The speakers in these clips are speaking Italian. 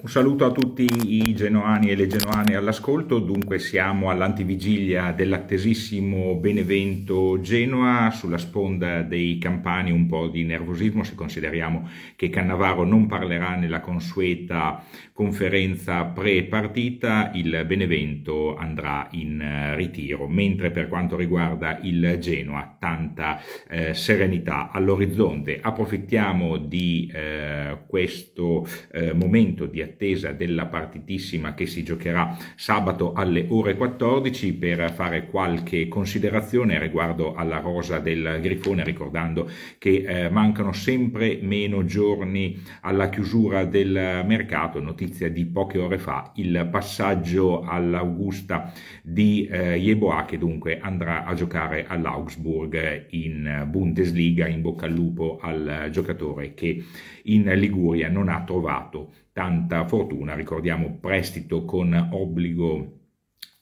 Un saluto a tutti i genoani e le genoane all'ascolto, dunque siamo all'antivigilia dell'attesissimo Benevento Genoa, sulla sponda dei Campani un po' di nervosismo se consideriamo che Cannavaro non parlerà nella consueta conferenza pre-partita, il Benevento andrà in eh, ritiro, mentre per quanto riguarda il Genoa tanta eh, serenità all'orizzonte. Approfittiamo di eh, questo eh, momento di attesa attesa della partitissima che si giocherà sabato alle ore 14 per fare qualche considerazione riguardo alla rosa del Grifone, ricordando che eh, mancano sempre meno giorni alla chiusura del mercato, notizia di poche ore fa, il passaggio all'Augusta di eh, Yeboah che dunque andrà a giocare all'Augsburg in Bundesliga, in bocca al lupo al giocatore che in Liguria non ha trovato tanta fortuna, ricordiamo prestito con obbligo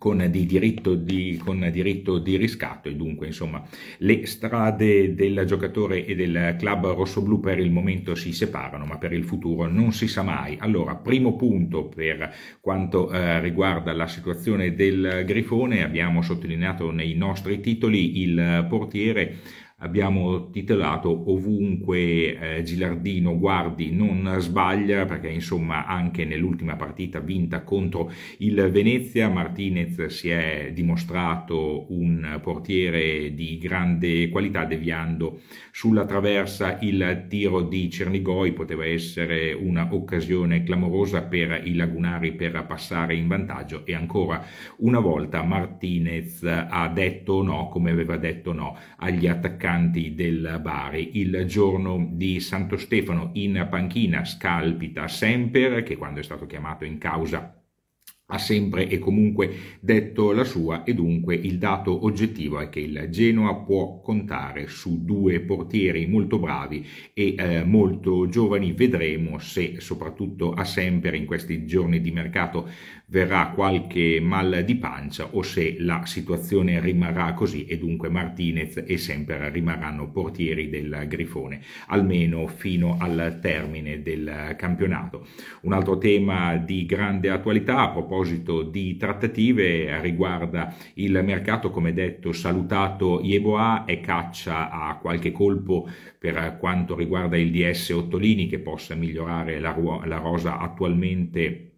con di diritto di, con diritto di riscatto e dunque insomma le strade del giocatore e del club rossoblù per il momento si separano ma per il futuro non si sa mai. Allora primo punto per quanto eh, riguarda la situazione del Grifone abbiamo sottolineato nei nostri titoli il portiere abbiamo titolato ovunque eh, Gilardino guardi non sbaglia perché insomma anche nell'ultima partita vinta contro il Venezia Martinez si è dimostrato un portiere di grande qualità deviando sulla traversa il tiro di Cernigoi poteva essere un'occasione clamorosa per i lagunari per passare in vantaggio e ancora una volta Martinez ha detto no come aveva detto no agli attaccanti abitanti del Bari. Il giorno di Santo Stefano in panchina scalpita Semper, che quando è stato chiamato in causa ha sempre e comunque detto la sua e dunque il dato oggettivo è che il Genoa può contare su due portieri molto bravi e eh, molto giovani, vedremo se soprattutto a sempre in questi giorni di mercato verrà qualche mal di pancia o se la situazione rimarrà così e dunque Martinez e Semper rimarranno portieri del Grifone, almeno fino al termine del campionato. Un altro tema di grande attualità a proposito di trattative riguarda il mercato, come detto salutato Ieboa e caccia a qualche colpo per quanto riguarda il DS Ottolini che possa migliorare la, la rosa attualmente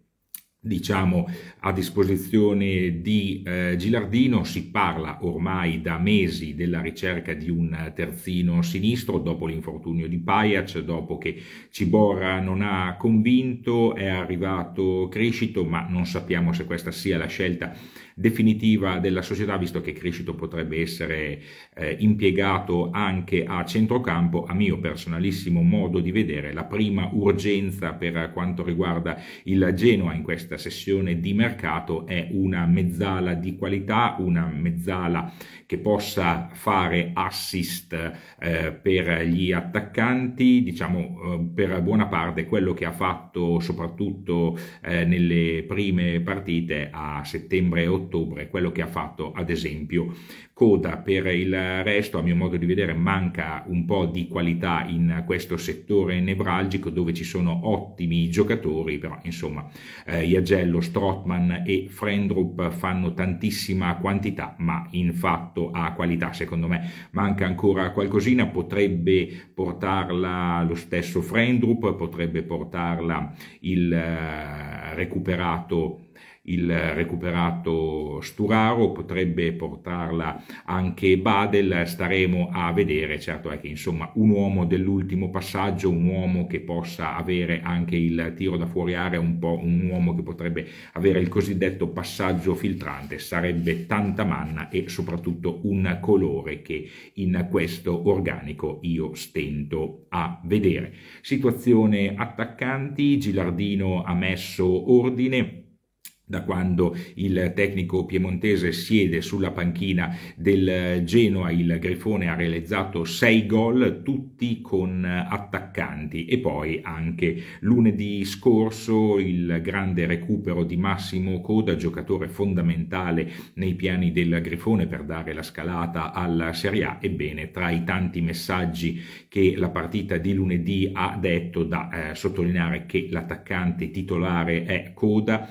diciamo a disposizione di eh, Gilardino si parla ormai da mesi della ricerca di un terzino sinistro dopo l'infortunio di Pajac dopo che Ciborra non ha convinto è arrivato Crescito ma non sappiamo se questa sia la scelta definitiva della società, visto che Crescito potrebbe essere eh, impiegato anche a centrocampo, a mio personalissimo modo di vedere, la prima urgenza per quanto riguarda il Genoa in questa sessione di mercato è una mezzala di qualità, una mezzala che possa fare assist eh, per gli attaccanti, diciamo eh, per buona parte quello che ha fatto soprattutto eh, nelle prime partite a settembre e ottobre ottobre, quello che ha fatto ad esempio Coda. Per il resto, a mio modo di vedere, manca un po' di qualità in questo settore nevralgico dove ci sono ottimi giocatori, però insomma eh, Iagello, Strotman e Frendrup fanno tantissima quantità, ma in fatto a qualità secondo me manca ancora qualcosina, potrebbe portarla lo stesso Frendrup, potrebbe portarla il eh, recuperato il recuperato Sturaro, potrebbe portarla anche Badel, staremo a vedere, certo è che insomma un uomo dell'ultimo passaggio, un uomo che possa avere anche il tiro da fuori area, un, po', un uomo che potrebbe avere il cosiddetto passaggio filtrante, sarebbe tanta manna e soprattutto un colore che in questo organico io stento a vedere. Situazione attaccanti, Gilardino ha messo ordine, da quando il tecnico piemontese siede sulla panchina del eh, Genoa, il Grifone ha realizzato sei gol, tutti con eh, attaccanti e poi anche lunedì scorso il grande recupero di Massimo Coda, giocatore fondamentale nei piani del Grifone per dare la scalata alla Serie A, ebbene tra i tanti messaggi che la partita di lunedì ha detto da eh, sottolineare che l'attaccante titolare è Coda,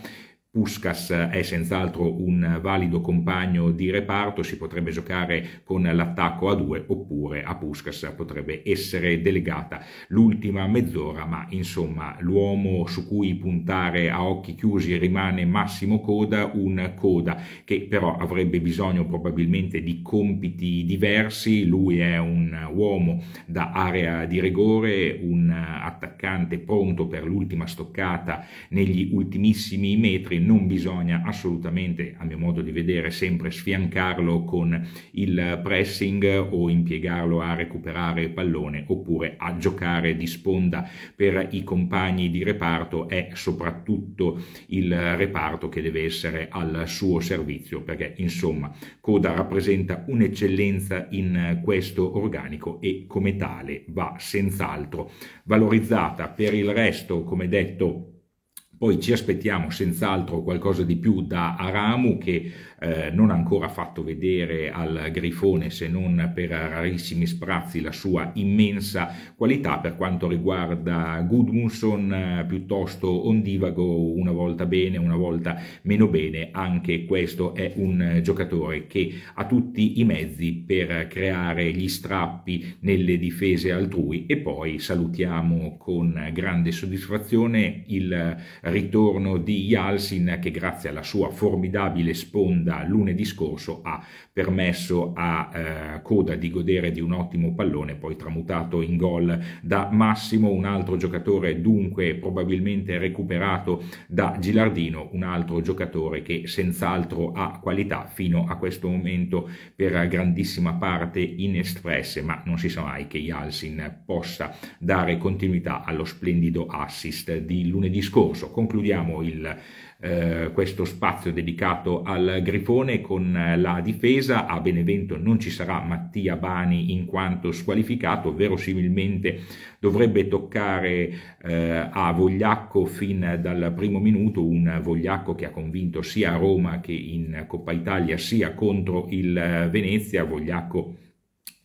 Puskas è senz'altro un valido compagno di reparto, si potrebbe giocare con l'attacco a due oppure a Puskas potrebbe essere delegata l'ultima mezz'ora, ma insomma l'uomo su cui puntare a occhi chiusi rimane Massimo Coda, un Coda che però avrebbe bisogno probabilmente di compiti diversi, lui è un uomo da area di rigore, un attaccante pronto per l'ultima stoccata negli ultimissimi metri, non bisogna assolutamente, a mio modo di vedere, sempre sfiancarlo con il pressing o impiegarlo a recuperare il pallone oppure a giocare di sponda per i compagni di reparto è soprattutto il reparto che deve essere al suo servizio perché insomma Coda rappresenta un'eccellenza in questo organico e come tale va senz'altro valorizzata per il resto come detto poi ci aspettiamo senz'altro qualcosa di più da Aramu che eh, non ancora fatto vedere al Grifone se non per rarissimi sprazzi la sua immensa qualità per quanto riguarda Gudmundsson eh, piuttosto ondivago una volta bene una volta meno bene anche questo è un giocatore che ha tutti i mezzi per creare gli strappi nelle difese altrui e poi salutiamo con grande soddisfazione il ritorno di Yalsin che grazie alla sua formidabile sponda da lunedì scorso ha permesso a eh, Coda di godere di un ottimo pallone, poi tramutato in gol da Massimo, un altro giocatore dunque probabilmente recuperato da Gilardino, un altro giocatore che senz'altro ha qualità fino a questo momento per grandissima parte inespresse, ma non si sa mai che Yalsin possa dare continuità allo splendido assist di lunedì scorso. Concludiamo il eh, questo spazio dedicato al Grifone con eh, la difesa. A Benevento non ci sarà Mattia Bani in quanto squalificato, verosimilmente dovrebbe toccare eh, a Vogliacco fin dal primo minuto, un Vogliacco che ha convinto sia a Roma che in Coppa Italia sia contro il eh, Venezia, Vogliacco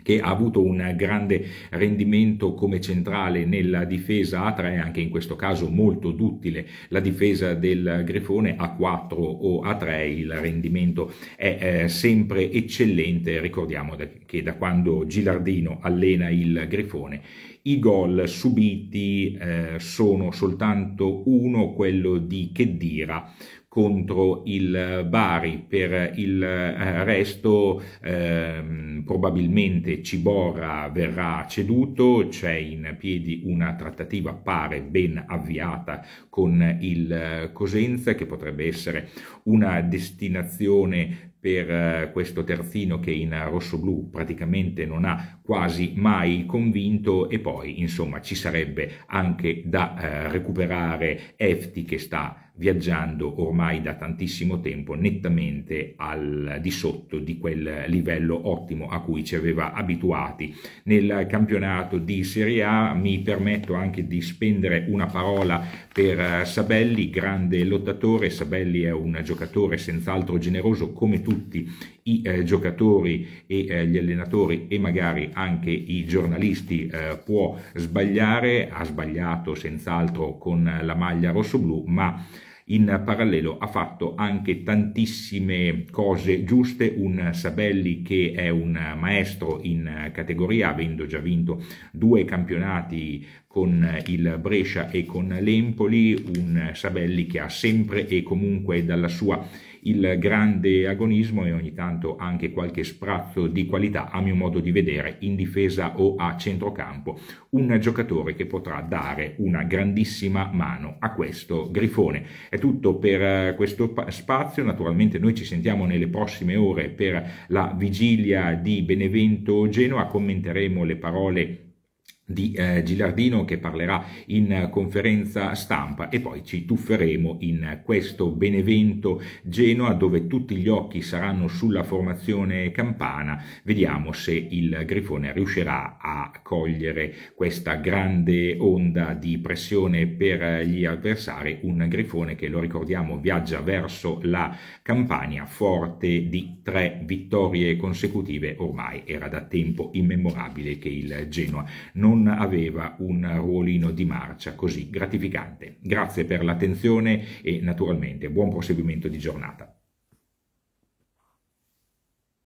che ha avuto un grande rendimento come centrale nella difesa a 3, anche in questo caso molto duttile la difesa del Grifone a 4 o a 3, il rendimento è eh, sempre eccellente, ricordiamo che da quando Gilardino allena il Grifone i gol subiti eh, sono soltanto uno, quello di Kedira, contro il Bari, per il eh, resto ehm, probabilmente Ciborra verrà ceduto, c'è in piedi una trattativa pare ben avviata con il eh, Cosenza che potrebbe essere una destinazione per eh, questo terzino che in rosso-blu praticamente non ha quasi mai convinto e poi insomma ci sarebbe anche da eh, recuperare Efti che sta viaggiando ormai da tantissimo tempo nettamente al di sotto di quel livello ottimo a cui ci aveva abituati. Nel campionato di Serie A mi permetto anche di spendere una parola per eh, Sabelli, grande lottatore, Sabelli è un giocatore senz'altro generoso come tutti i eh, giocatori e eh, gli allenatori e magari anche i giornalisti eh, può sbagliare, ha sbagliato senz'altro con la maglia rossoblù, ma in parallelo ha fatto anche tantissime cose giuste, un Sabelli che è un maestro in categoria, avendo già vinto due campionati con il Brescia e con l'Empoli, un Sabelli che ha sempre e comunque dalla sua il grande agonismo e ogni tanto anche qualche sprazzo di qualità, a mio modo di vedere, in difesa o a centrocampo, un giocatore che potrà dare una grandissima mano a questo grifone. È tutto per eh, questo spazio, naturalmente noi ci sentiamo nelle prossime ore per la vigilia di Benevento Genoa, commenteremo le parole di eh, Gilardino che parlerà in conferenza stampa e poi ci tufferemo in questo Benevento Genoa dove tutti gli occhi saranno sulla formazione campana. Vediamo se il Grifone riuscirà a cogliere questa grande onda di pressione per gli avversari, un Grifone che lo ricordiamo viaggia verso la Campania forte di tre vittorie consecutive, ormai era da tempo immemorabile che il Genoa non non aveva un ruolino di marcia così gratificante. Grazie per l'attenzione e naturalmente buon proseguimento di giornata.